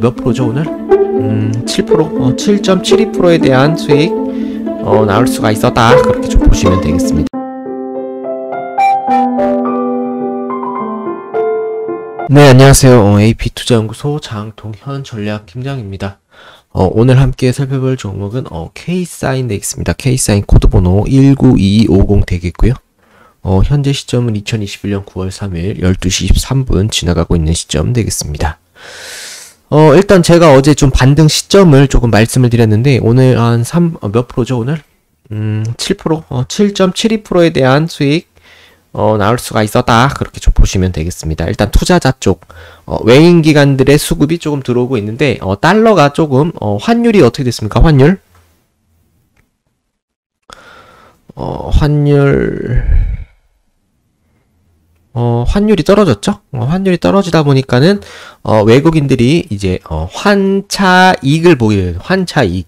몇 프로죠 오늘? 음, 7% 어, 7.72%에 대한 수익 어, 나올 수가 있었다 그렇게 좀 보시면 되겠습니다. 네 안녕하세요 어, AP투자연구소 장동현 전략팀장입니다. 어, 오늘 함께 살펴볼 종목은 어, K사인 되겠습니다. K사인 코드번호 192250 되겠고요. 어, 현재 시점은 2021년 9월 3일 12시 13분 지나가고 있는 시점 되겠습니다. 어, 일단 제가 어제 좀 반등 시점을 조금 말씀을 드렸는데, 오늘 한 3, 어, 몇 프로죠, 오늘? 음, 7%? 어, 7.72%에 대한 수익, 어, 나올 수가 있었다. 그렇게 좀 보시면 되겠습니다. 일단 투자자 쪽, 어, 외인 기관들의 수급이 조금 들어오고 있는데, 어, 달러가 조금, 어, 환율이 어떻게 됐습니까? 환율? 어, 환율, 환율이 떨어졌죠. 어, 환율이 떨어지다 보니까는 어, 외국인들이 이제 어, 환차 익을 보기 환차 익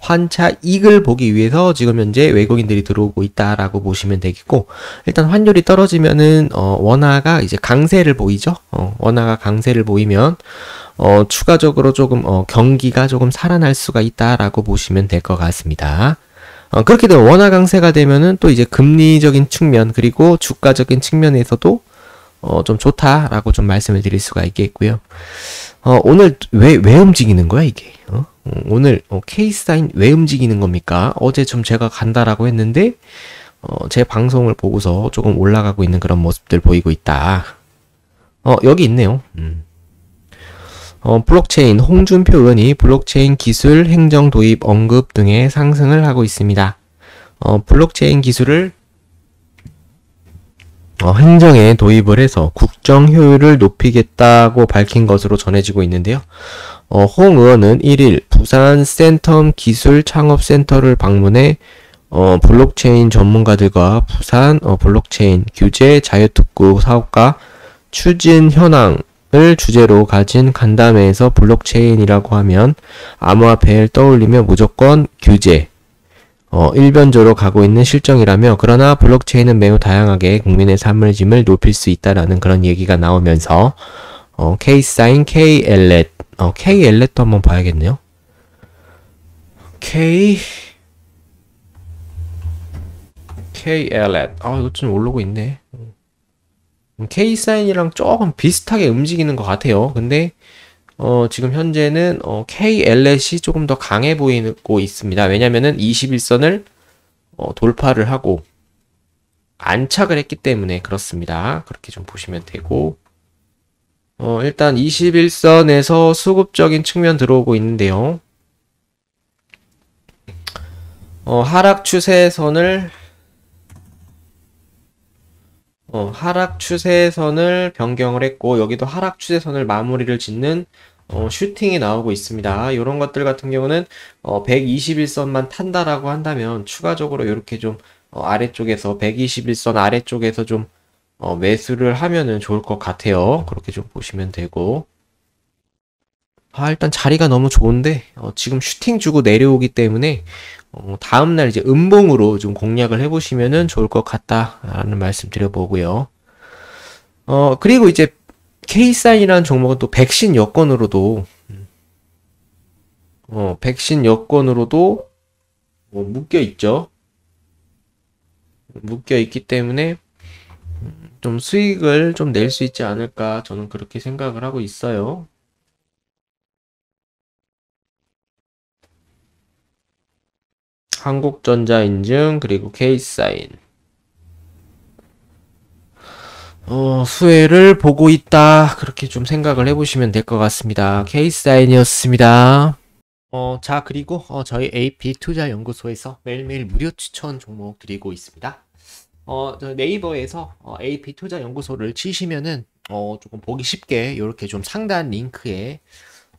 환차 익을 보기 위해서 지금 현재 외국인들이 들어오고 있다라고 보시면 되겠고 일단 환율이 떨어지면은 어, 원화가 이제 강세를 보이죠. 어, 원화가 강세를 보이면 어, 추가적으로 조금 어, 경기가 조금 살아날 수가 있다라고 보시면 될 것 같습니다. 어, 그렇게 되면 원화 강세가 되면은 또 이제 금리적인 측면 그리고 주가적인 측면에서도 어, 좀 좋다라고 좀 말씀을 드릴 수가 있겠고요. 어, 오늘 왜, 왜 움직이는 거야, 이게? 어? 음, 오늘 어, 케이스 타인왜 움직이는 겁니까? 어제 좀 제가 간다라고 했는데, 어, 제 방송을 보고서 조금 올라가고 있는 그런 모습들 보이고 있다. 어, 여기 있네요. 음. 어, 블록체인 홍준표 의원이 블록체인 기술 행정 도입 언급 등의 상승을 하고 있습니다. 어, 블록체인 기술을 어, 행정에 도입을 해서 국정 효율을 높이겠다고 밝힌 것으로 전해지고 있는데요. 어, 홍 의원은 1일 부산 센텀 기술 창업 센터를 방문해 어, 블록체인 전문가들과 부산 어, 블록체인 규제 자유특구 사업가 추진 현황을 주제로 가진 간담회에서 블록체인이라고 하면 암호화폐를 떠올리며 무조건 규제, 어, 일변조로 가고 있는 실정이라며 그러나 블록체인은 매우 다양하게 국민의 삶을 짐을 높일 수 있다라는 그런 얘기가 나오면서 어, K사인 KL렛 어, KL렛도 한번 봐야겠네요. K KL렛 아 이거 좀 오르고 있네. 음, K사인이랑 조금 비슷하게 움직이는 것 같아요. 근데 어, 지금 현재는 어, KLS이 조금 더 강해 보이고 있습니다. 왜냐면은 21선을 어, 돌파를 하고 안착을 했기 때문에 그렇습니다. 그렇게 좀 보시면 되고 어, 일단 21선에서 수급적인 측면 들어오고 있는데요. 어, 하락 추세선을 어, 하락 추세선을 변경을 했고 여기도 하락 추세선을 마무리를 짓는 어, 슈팅이 나오고 있습니다. 이런 것들 같은 경우는 어, 121선만 탄다라고 한다면 추가적으로 이렇게 좀 어, 아래쪽에서 121선 아래쪽에서 좀 어, 매수를 하면은 좋을 것 같아요. 그렇게 좀 보시면 되고 아 일단 자리가 너무 좋은데 어, 지금 슈팅 주고 내려오기 때문에 어, 뭐 다음날 이제 음봉으로 좀 공략을 해보시면은 좋을 것 같다라는 말씀 드려보고요. 어, 그리고 이제 K사인이라는 종목은 또 백신 여건으로도, 어, 백신 여건으로도 뭐 묶여있죠. 묶여있기 때문에 음, 좀 수익을 좀 낼 수 있지 않을까 저는 그렇게 생각을 하고 있어요. 한국전자인증 그리고 케이스사인 어, 수혜를 보고 있다 그렇게 좀 생각을 해보시면 될 것 같습니다. 케이스사인이었습니다. 어, 자 그리고 어, 저희 AP 투자연구소에서 매일매일 무료 추천 종목 드리고 있습니다. 어, 네이버에서 어, AP 투자연구소를 치시면은 어, 조금 보기 쉽게 이렇게 좀 상단 링크에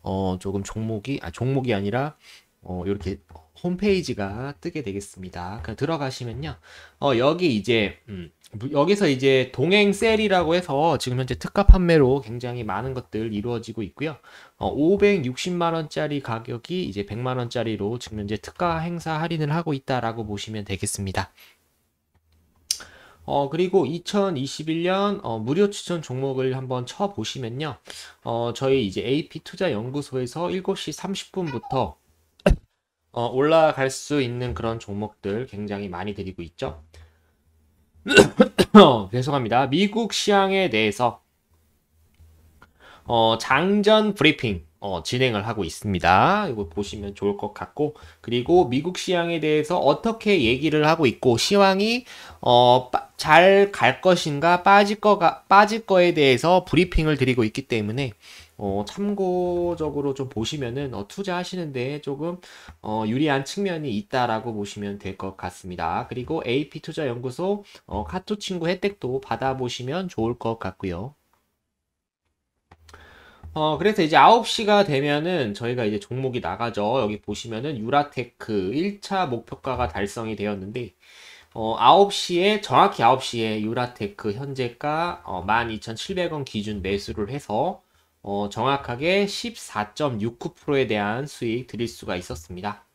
어, 조금 종목이 아 종목이 아니라 어, 이렇게 홈페이지가 뜨게 되겠습니다. 그 들어가시면요. 어, 여기 이제 음, 여기서 이제 동행 셀이라고 해서 지금 현재 특가 판매로 굉장히 많은 것들 이루어지고 있고요. 어, 560만 원짜리 가격이 이제 100만 원짜리로 지금 현재 특가 행사 할인을 하고 있다라고 보시면 되겠습니다. 어, 그리고 2021년 어, 무료 추천 종목을 한번 쳐 보시면요. 어, 저희 이제 AP 투자 연구소에서 7시 30분부터 어, 올라갈 수 있는 그런 종목들 굉장히 많이 드리고 있죠. 어, 죄송합니다. 미국 시황에 대해서 어, 장전 브리핑 어, 진행을 하고 있습니다. 이거 보시면 좋을 것 같고 그리고 미국 시황에 대해서 어떻게 얘기를 하고 있고 시황이 어, 잘 갈 것인가 빠질 거가 빠질 거에 대해서 브리핑을 드리고 있기 때문에 어, 참고적으로 좀 보시면은 어, 투자하시는데 조금 어, 유리한 측면이 있다라고 보시면 될 것 같습니다. 그리고 AP 투자연구소 어, 카톡 친구 혜택도 받아보시면 좋을 것 같고요. 어, 그래서 이제 9시가 되면은 저희가 이제 종목이 나가죠. 여기 보시면은 유라테크 1차 목표가가 달성이 되었는데, 어, 9시에, 정확히 9시에 유라테크 현재가 어, 12,700원 기준 매수를 해서 어, 정확하게 14.69%에 대한 수익 드릴 수가 있었습니다.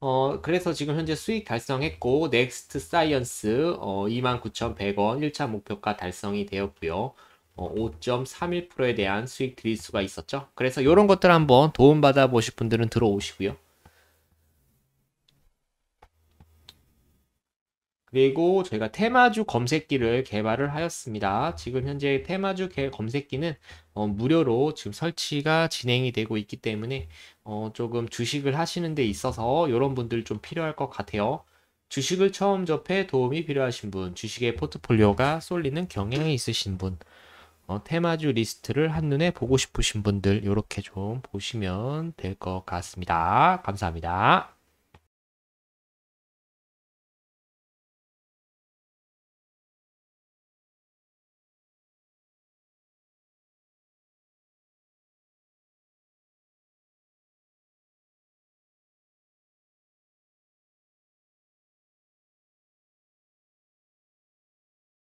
어, 그래서 지금 현재 수익 달성했고 넥스트 사이언스 어, 29,100원 1차 목표가 달성이 되었고요. 어, 5.31%에 대한 수익 드릴 수가 있었죠. 그래서 이런 것들 한번 도움받아 보실 분들은 들어오시고요. 그리고 저희가 테마주 검색기를 개발을 하였습니다. 지금 현재 테마주 검색기는 어, 무료로 지금 설치가 진행이 되고 있기 때문에 어, 조금 주식을 하시는 데 있어서 이런 분들 좀 필요할 것 같아요. 주식을 처음 접해 도움이 필요하신 분, 주식의 포트폴리오가 쏠리는 경향이 있으신 분, 어, 테마주 리스트를 한눈에 보고 싶으신 분들 이렇게 좀 보시면 될 것 같습니다. 감사합니다.